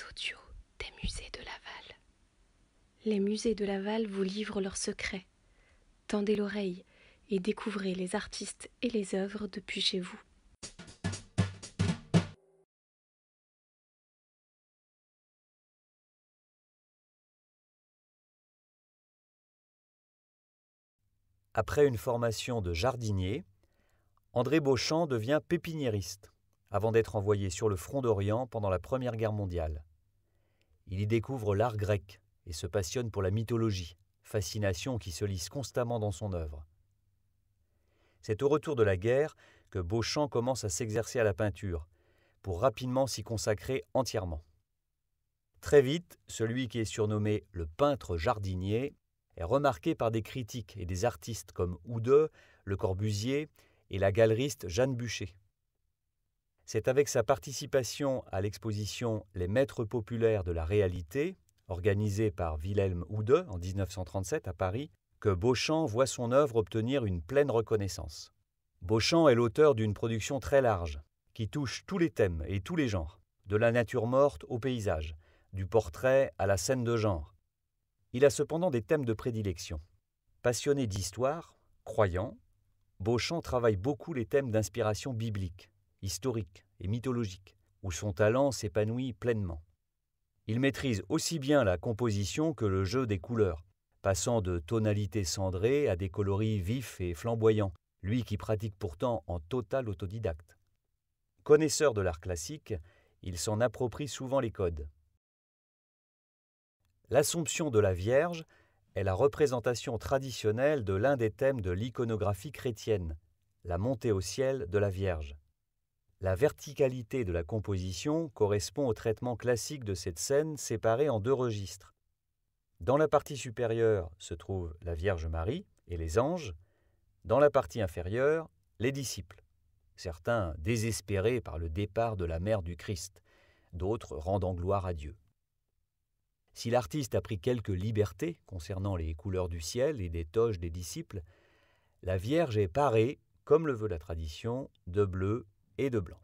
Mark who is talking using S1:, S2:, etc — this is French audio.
S1: Les des musées de Laval. Les musées de Laval vous livrent leurs secrets. Tendez l'oreille et découvrez les artistes et les œuvres depuis chez vous. Après une formation de jardinier, André Beauchamp devient pépiniériste avant d'être envoyé sur le front d'Orient pendant la Première Guerre mondiale. Il y découvre l'art grec et se passionne pour la mythologie, fascination qui se lisse constamment dans son œuvre. C'est au retour de la guerre que Beauchamp commence à s'exercer à la peinture, pour rapidement s'y consacrer entièrement. Très vite, celui qui est surnommé le peintre jardinier est remarqué par des critiques et des artistes comme Houde, Le Corbusier et la galeriste Jeanne Bûcher. C'est avec sa participation à l'exposition Les maîtres populaires de la réalité, organisée par Wilhelm Houde en 1937 à Paris, que Beauchamp voit son œuvre obtenir une pleine reconnaissance. Beauchamp est l'auteur d'une production très large, qui touche tous les thèmes et tous les genres, de la nature morte au paysage, du portrait à la scène de genre. Il a cependant des thèmes de prédilection. Passionné d'histoire, croyant, Beauchamp travaille beaucoup les thèmes d'inspiration biblique historique et mythologique, où son talent s'épanouit pleinement. Il maîtrise aussi bien la composition que le jeu des couleurs, passant de tonalités cendrées à des coloris vifs et flamboyants, lui qui pratique pourtant en total autodidacte. Connaisseur de l'art classique, il s'en approprie souvent les codes. L'Assomption de la Vierge est la représentation traditionnelle de l'un des thèmes de l'iconographie chrétienne, la montée au ciel de la Vierge. La verticalité de la composition correspond au traitement classique de cette scène séparée en deux registres. Dans la partie supérieure se trouvent la Vierge Marie et les anges, dans la partie inférieure, les disciples, certains désespérés par le départ de la mère du Christ, d'autres rendant gloire à Dieu. Si l'artiste a pris quelques libertés concernant les couleurs du ciel et des toges des disciples, la Vierge est parée, comme le veut la tradition, de bleu et de blanc.